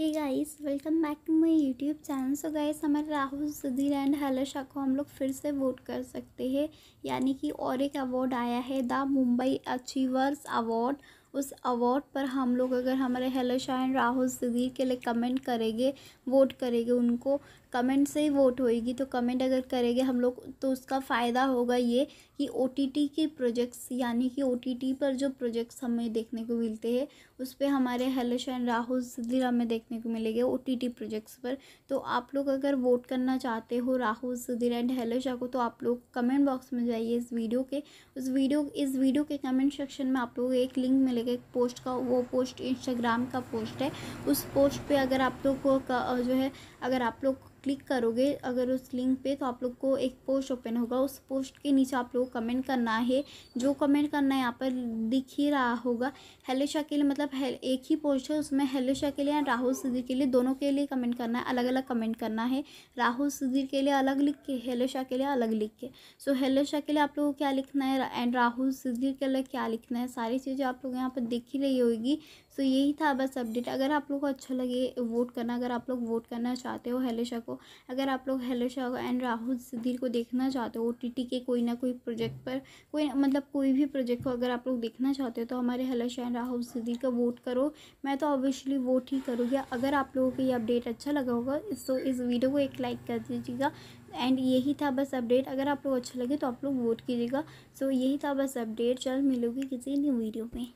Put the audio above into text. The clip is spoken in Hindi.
hey guys welcome back to my YouTube channel so guys हमारे राहुल सुधीर एंड हलशा को हम लोग फिर से वोट कर सकते हैं यानी कि और एक अवार्ड आया है द मुंबई अचीवर्स अवार्ड उस अवार्ड पर हम लोग अगर हमारे हेलो शाइन राहुल सुधीर के लिए कमेंट करेंगे वोट करेंगे उनको कमेंट से ही वोट होएगी तो कमेंट अगर करेंगे हम लोग तो उसका फ़ायदा होगा ये कि ओ टी टी के प्रोजेक्ट्स यानी कि ओ टी टी पर जो प्रोजेक्ट्स हमें देखने को मिलते हैं उस पर हमारे हेलो शाइन राहुल सुधीर हमें देखने को मिलेंगे ओ टी टी प्रोजेक्ट्स पर तो आप लोग अगर वोट करना चाहते हो राहुल सुधीर एंड हेलो शाह को तो आप लोग कमेंट बॉक्स में जाइए इस वीडियो के उस वीडियो इस वीडियो के कमेंट सेक्शन में आप लोग एक लिंक मिलेगा मिलेगा एक पोस्ट का वो पोस्ट इंस्टाग्राम का पोस्ट है उस पोस्ट पे अगर आप लोग को जो है अगर आप लोग क्लिक करोगे अगर उस लिंक पे तो आप लोग को एक पोस्ट ओपन होगा उस पोस्ट के नीचे आप लोग को कमेंट करना है जो कमेंट करना है यहाँ पर दिख ही रहा होगा हेलो शाह के लिए मतलब एक ही पोस्ट है उसमें हेलो शाह के लिए एंड राहुल सुधीर के लिए दोनों के लिए कमेंट करना है अलग अलग कमेंट करना है राहुल सुधीर के लिए अलग लिख के हेलो शाह के लिए अलग लिख के सो हेलो शाह के लिए आप लोग को क्या लिखना है एंड राहुल सुधीर के लिए क्या लिखना है सारी चीज़ें आप लोग यहाँ पर दिख ही रही होगी तो यही था बस अपडेट अगर आप लोग को अच्छा लगे वोट करना अगर आप लोग वोट करना चाहते हो हेलेशा को अगर आप लोग हेलेशा एंड राहुल सुधीर को देखना चाहते हो ओ के कोई ना कोई प्रोजेक्ट पर कोई मतलब कोई भी प्रोजेक्ट को अगर आप लोग देखना चाहते हो तो हमारे हेलेशा एंड राहुल सुधीर का वोट करो मैं तो ऑब्वियसली वोट ही करूँगी अगर आप लोगों को ये अपडेट अच्छा लगा होगा तो इस वीडियो को एक लाइक कर दीजिएगा एंड यही था बस अपडेट अगर आप लोग अच्छा लगे तो आप लोग वोट कीजिएगा सो यही था बस अपडेट चल मिलोगी किसी न्यू वीडियो में